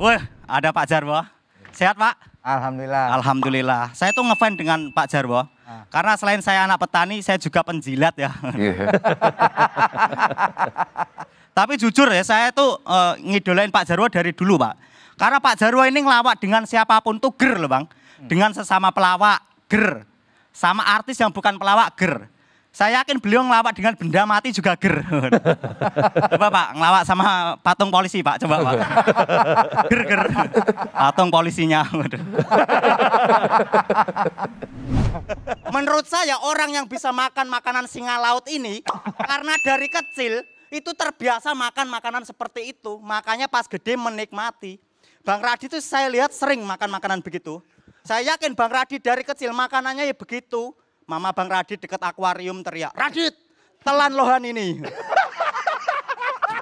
Woi, ada Pak Jarwo. Sehat Pak? Alhamdulillah. Alhamdulillah. Saya tuh ngefans dengan Pak Jarwo. Ah. Karena selain saya anak petani, saya juga penjilat ya. Iya. Tapi jujur ya, saya tuh uh, ngidolain Pak Jarwo dari dulu Pak. Karena Pak Jarwo ini ngelawak dengan siapapun tuh ger loh Bang. Hmm. Dengan sesama pelawak, ger. Sama artis yang bukan pelawak, ger saya yakin beliau ngelawak dengan benda mati juga ger. coba Pak, ngelawak sama patung polisi Pak, coba Pak. ger ger. Patung polisinya. Menurut saya orang yang bisa makan makanan singa laut ini karena dari kecil itu terbiasa makan makanan seperti itu, makanya pas gede menikmati. Bang Radi itu saya lihat sering makan makanan begitu. Saya yakin Bang Radi dari kecil makanannya ya begitu. Mama Bang Radit deket akuarium teriak, Radit telan lohan ini.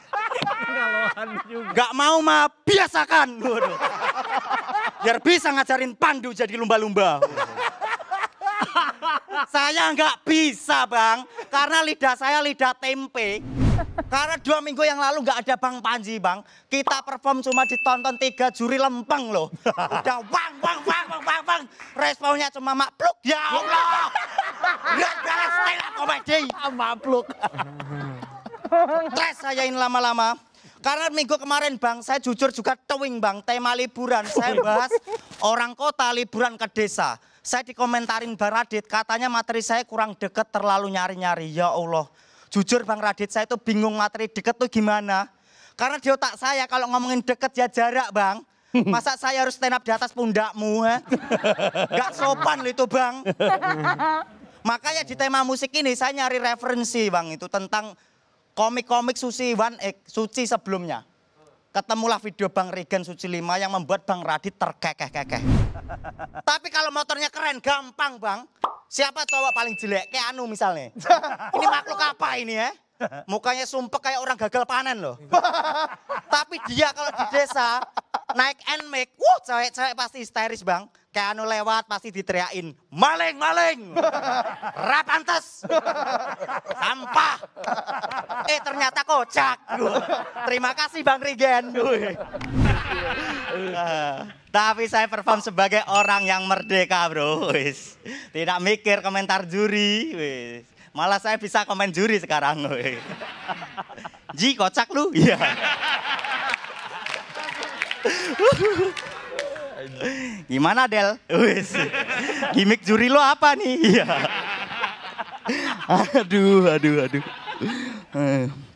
Gak mau ma, biasakan. Waduh. Biar bisa ngajarin pandu jadi lumba-lumba. saya nggak bisa bang, karena lidah saya lidah tempe. Karena dua minggu yang lalu nggak ada Bang Panji bang, kita perform cuma ditonton tiga juri lempeng loh. Udah wang wang wang wang wang wang, responnya cuma mak pluk ya Allah. Ya ding. Ah, Mabluk. Stres saya ini lama-lama. Karena minggu kemarin bang, saya jujur juga towing bang, tema liburan. Saya bahas orang kota liburan ke desa. Saya dikomentarin Bang Radit, katanya materi saya kurang deket terlalu nyari-nyari. Ya Allah, jujur Bang Radit, saya itu bingung materi deket tuh gimana. Karena di otak saya kalau ngomongin deket ya jarak bang. Masa saya harus stand up di atas pundakmu? He? Gak sopan loh itu bang. Makanya di tema musik ini saya nyari referensi Bang itu tentang komik-komik Susi Wan eh, Suci sebelumnya. Ketemulah video Bang Regan Suci 5 yang membuat Bang Radit terkekeh-kekeh. Tapi kalau motornya keren, gampang Bang. Siapa cowok paling jelek? Kayak Anu misalnya. ini makhluk apa ini ya? Mukanya sumpek kayak orang gagal panen loh. Tapi dia kalau di desa naik NMAX, wah cewek-cewek pasti histeris bang. Ya Anu lewat pasti diteriakin, maling, maling, rapantes, sampah. Eh ternyata kocak. Terima kasih Bang Rigen. Eh, tapi saya perform sebagai orang yang merdeka bro. Tidak mikir komentar juri. Malah saya bisa komen juri sekarang. Ji kocak lu. Iya. Gimana Del? Gimik juri lo apa nih? Iya. aduh, aduh, aduh. Eh.